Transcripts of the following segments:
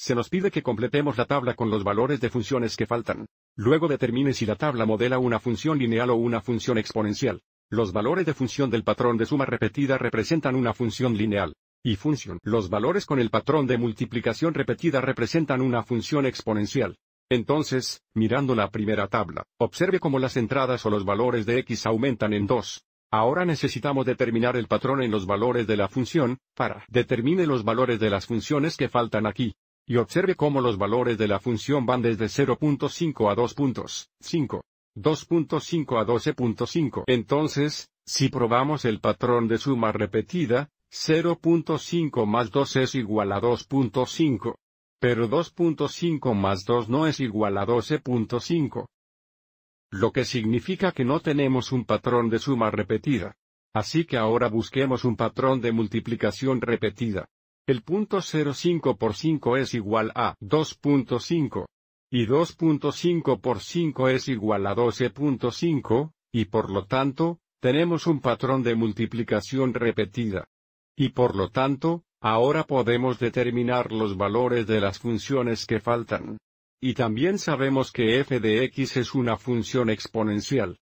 Se nos pide que completemos la tabla con los valores de funciones que faltan. Luego determine si la tabla modela una función lineal o una función exponencial. Los valores de función del patrón de suma repetida representan una función lineal. Y función. Los valores con el patrón de multiplicación repetida representan una función exponencial. Entonces, mirando la primera tabla, observe cómo las entradas o los valores de x aumentan en 2. Ahora necesitamos determinar el patrón en los valores de la función, para determine los valores de las funciones que faltan aquí y observe cómo los valores de la función van desde 0.5 a 2.5. 2.5 a 12.5. Entonces, si probamos el patrón de suma repetida, 0.5 más 2 es igual a 2.5. Pero 2.5 más 2 no es igual a 12.5. Lo que significa que no tenemos un patrón de suma repetida. Así que ahora busquemos un patrón de multiplicación repetida. El punto 05 por 5 es igual a 2.5. Y 2.5 por 5 es igual a 12.5, y por lo tanto, tenemos un patrón de multiplicación repetida. Y por lo tanto, ahora podemos determinar los valores de las funciones que faltan. Y también sabemos que f de x es una función exponencial.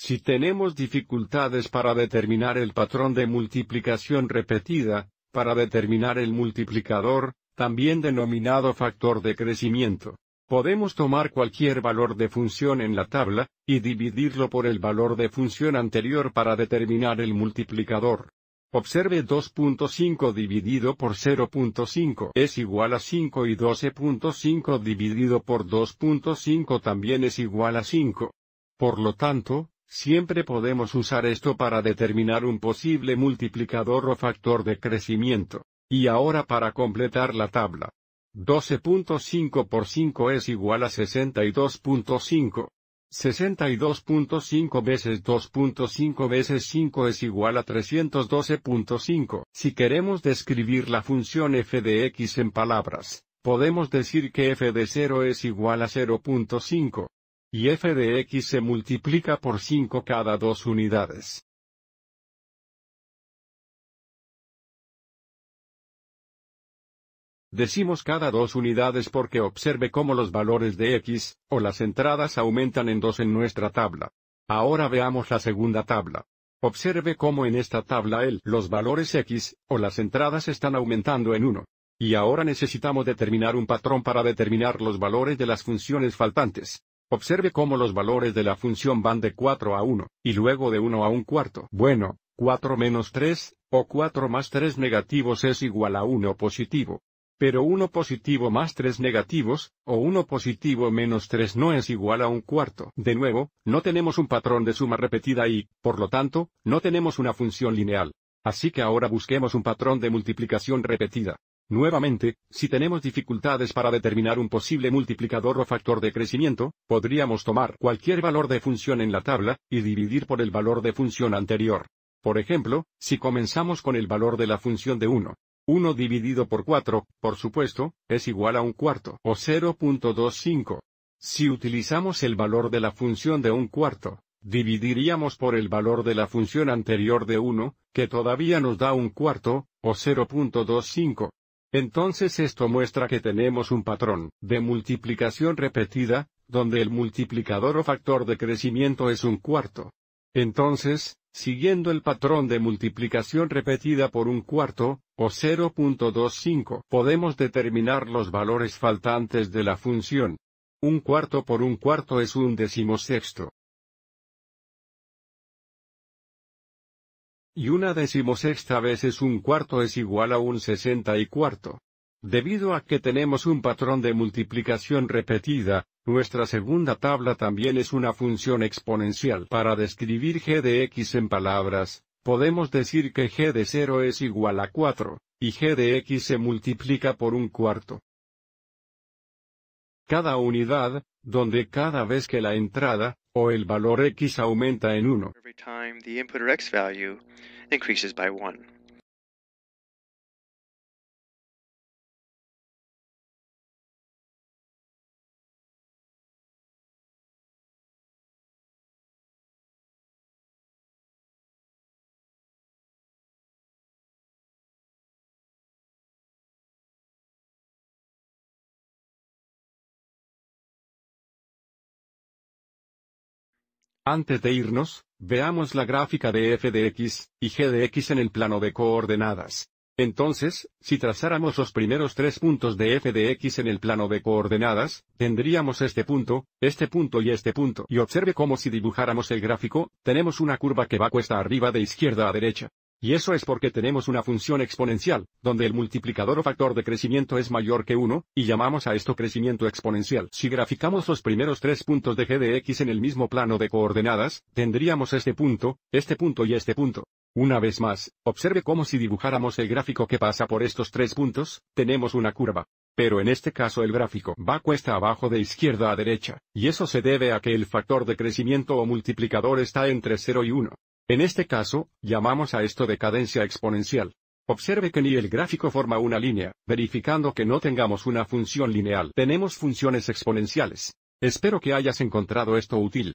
Si tenemos dificultades para determinar el patrón de multiplicación repetida, para determinar el multiplicador, también denominado factor de crecimiento, podemos tomar cualquier valor de función en la tabla, y dividirlo por el valor de función anterior para determinar el multiplicador. Observe 2.5 dividido por 0.5 es igual a 5 y 12.5 dividido por 2.5 también es igual a 5. Por lo tanto, Siempre podemos usar esto para determinar un posible multiplicador o factor de crecimiento. Y ahora para completar la tabla. 12.5 por 5 es igual a 62.5. 62.5 veces 2.5 veces 5 es igual a 312.5. Si queremos describir la función f de x en palabras, podemos decir que f de 0 es igual a 0.5 y f de x se multiplica por 5 cada dos unidades. Decimos cada dos unidades porque observe cómo los valores de x, o las entradas aumentan en 2 en nuestra tabla. Ahora veamos la segunda tabla. Observe cómo en esta tabla el, los valores x, o las entradas están aumentando en 1. Y ahora necesitamos determinar un patrón para determinar los valores de las funciones faltantes. Observe cómo los valores de la función van de 4 a 1, y luego de 1 a 1 cuarto. Bueno, 4 menos 3, o 4 más 3 negativos es igual a 1 positivo. Pero 1 positivo más 3 negativos, o 1 positivo menos 3 no es igual a 1 cuarto. De nuevo, no tenemos un patrón de suma repetida y, por lo tanto, no tenemos una función lineal. Así que ahora busquemos un patrón de multiplicación repetida. Nuevamente, si tenemos dificultades para determinar un posible multiplicador o factor de crecimiento, podríamos tomar cualquier valor de función en la tabla, y dividir por el valor de función anterior. Por ejemplo, si comenzamos con el valor de la función de 1, 1 dividido por 4, por supuesto, es igual a un cuarto, o 0.25. Si utilizamos el valor de la función de un cuarto, dividiríamos por el valor de la función anterior de 1, que todavía nos da un cuarto, o 0.25. Entonces esto muestra que tenemos un patrón, de multiplicación repetida, donde el multiplicador o factor de crecimiento es un cuarto. Entonces, siguiendo el patrón de multiplicación repetida por un cuarto, o 0.25, podemos determinar los valores faltantes de la función. Un cuarto por un cuarto es un decimosexto. y una decimosexta veces un cuarto es igual a un sesenta y cuarto. Debido a que tenemos un patrón de multiplicación repetida, nuestra segunda tabla también es una función exponencial. Para describir g de x en palabras, podemos decir que g de 0 es igual a 4, y g de x se multiplica por un cuarto. Cada unidad, donde cada vez que la entrada, o el valor x aumenta en 1. increases by 1. Antes de irnos, veamos la gráfica de f de x, y g de x en el plano de coordenadas. Entonces, si trazáramos los primeros tres puntos de f de x en el plano de coordenadas, tendríamos este punto, este punto y este punto. Y observe cómo si dibujáramos el gráfico, tenemos una curva que va cuesta arriba de izquierda a derecha. Y eso es porque tenemos una función exponencial, donde el multiplicador o factor de crecimiento es mayor que 1, y llamamos a esto crecimiento exponencial. Si graficamos los primeros tres puntos de g de x en el mismo plano de coordenadas, tendríamos este punto, este punto y este punto. Una vez más, observe como si dibujáramos el gráfico que pasa por estos tres puntos, tenemos una curva. Pero en este caso el gráfico va cuesta abajo de izquierda a derecha, y eso se debe a que el factor de crecimiento o multiplicador está entre 0 y 1. En este caso, llamamos a esto decadencia exponencial. Observe que ni el gráfico forma una línea, verificando que no tengamos una función lineal. Tenemos funciones exponenciales. Espero que hayas encontrado esto útil.